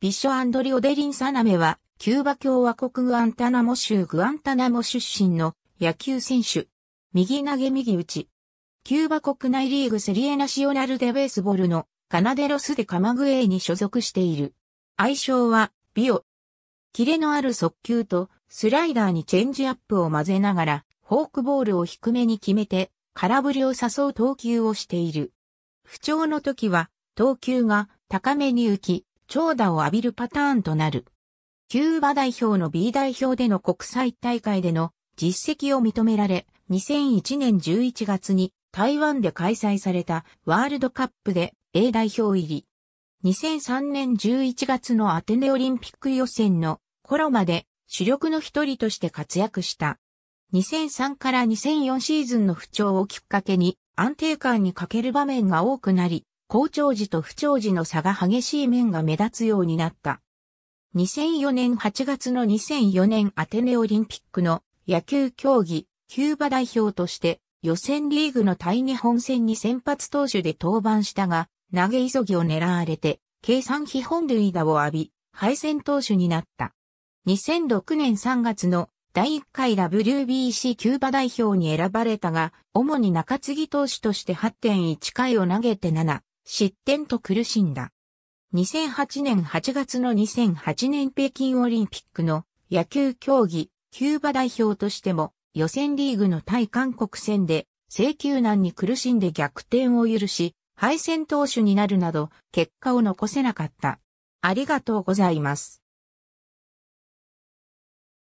ビショ・アンドリオ・デリン・サナメは、キューバ共和国グアンタナモ州グアンタナモ出身の野球選手。右投げ右打ち。キューバ国内リーグセリエナシオナルデベースボールのカナデロスでカマグエイに所属している。愛称はビオ。キレのある速球とスライダーにチェンジアップを混ぜながらフォークボールを低めに決めて空振りを誘う投球をしている。不調の時は投球が高めに浮き、長打を浴びるパターンとなる。キューバ代表の B 代表での国際大会での実績を認められ、2001年11月に台湾で開催されたワールドカップで A 代表入り。2003年11月のアテネオリンピック予選の頃まで主力の一人として活躍した。2003から2004シーズンの不調をきっかけに安定感に欠ける場面が多くなり、好調時と不調時の差が激しい面が目立つようになった。2004年8月の2004年アテネオリンピックの野球競技キューバ代表として予選リーグの対日本戦に先発投手で登板したが投げ急ぎを狙われて計算基本塁打を浴び敗戦投手になった。2006年3月の第1回 WBC キューバ代表に選ばれたが主に中継ぎ投手として8.1回を投げて7。失点と苦しんだ。2008年8月の2008年北京オリンピックの野球競技、キューバ代表としても予選リーグの対韓国戦で請求難に苦しんで逆転を許し、敗戦投手になるなど結果を残せなかった。ありがとうございます。